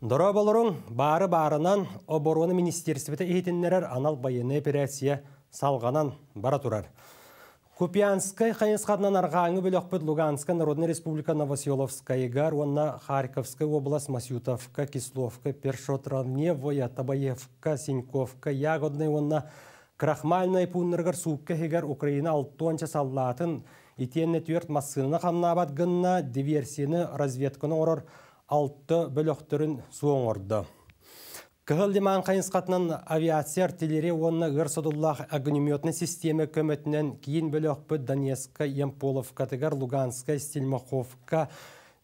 Дұра болырың бары барынан обороны министерствіті етіннерер анал байыны операция салғанан бара тұрар. Купянскай қайынсқадынан арғаңы бөліқпіт Луганска Народный Республика Новоселовская егер, онна Харьковская область, Масютовка, Кисловка, Першотравневоя, Табаевка, Синьковка, ягодный онна Крахмальная пунныргар сукка Украина алтонча саллатын, итенне түйерт массыны қамнабат гынна, диверсияны разведкіні орор, алты бөлөктөрүн суоңорду Кыһыл лиман қайынсқатынан авиация артиллерия онна ғырсадуллах огнеметный система көмітінен кейін бөлөкпі Донецка, Емполовка, Тыгар, Луганска, Стельмаховка,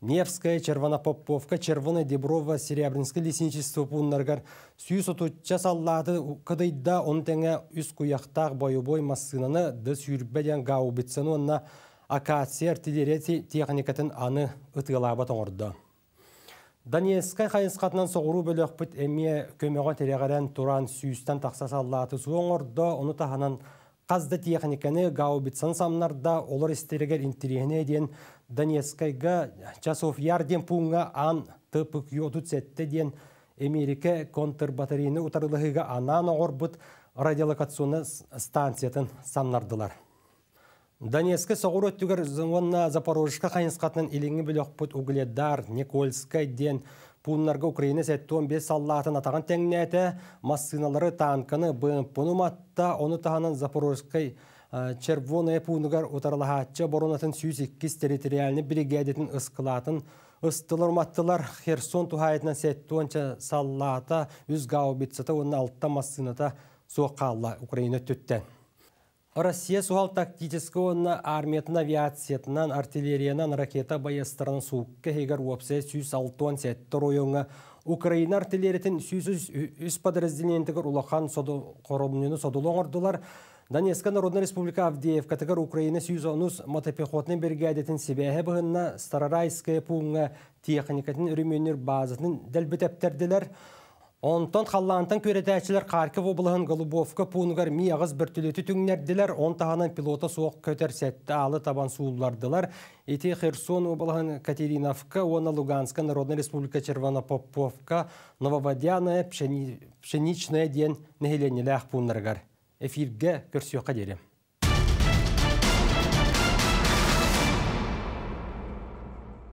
Невская, Поповка Червона, Деброва, Серебринская, Лесничество, Пуннаргар, сүйіс ұтутча саллады қыдайда он теңе үз куяқтақ бойубой массынаны ды сүйірбәден гаубитсаны онна акация артиллерия техникатын аны ұтығылаба тұңырды. Донецкай қатынан соғыру бөлөк пыт әме көмеға туран сүйістен тақсасаллаты саллаты суоңорда оны таханан қазды техниканы гаубитсан самнарда олар истерегер интерегіне ден Донецкайға часов ярден пунга ан тыпык йоду сетті ден Америка контрбатарейны ұтарылығыға анан оғырбыт радиолокационы станциятын самнардылар. Донецкі соғыр өттігір зұңғынна Запорожышқа қайынсқатынан елеңі білек пұт Угледар, Никольскай ден пуннарға Украина сәтті 15 саллатын атаған тәңнәті массыналары танканы бұны матта, оны тағанын Запорожскай э, Червоная пунығар отарлағатча боронатын 108 территориалыны бригадетін ұсқылатын ыстылар маттылар Херсон тухайтынан сәтті онча саллата үз гаубицата оның алтта массыната соққалла Украина төттен. Россия суал тактического на армиятын авиациятынан ракета байыстырын сукке егер уапсе сүйс алтуан сәттір ойыңы. Украина артиллериятын сүйсіз үз подразделентігір улахан қорымнені содулон ордылар. Донецкая Народная Республика Авдеевка тігір Украина сүйзонус мотопехотны бергадетін себәхі бұғынна Старорайская пуңға техникатын үріменер базатын дәлбітәптерділер. Онтон халлаантан көретәчілер қаркев облығын Голубовка ми мияғыз біртілеті түңнерділер, он тағанын пилота соқ сәтті алы табан суылардылар. Ити Херсон облығын Катериновка, Она Луганска, Народная Республика Червонопоповка, Нововодяна, Пшеничная ден нәйленілі ақпуынырғар. Эфирге көрсеққа дерем.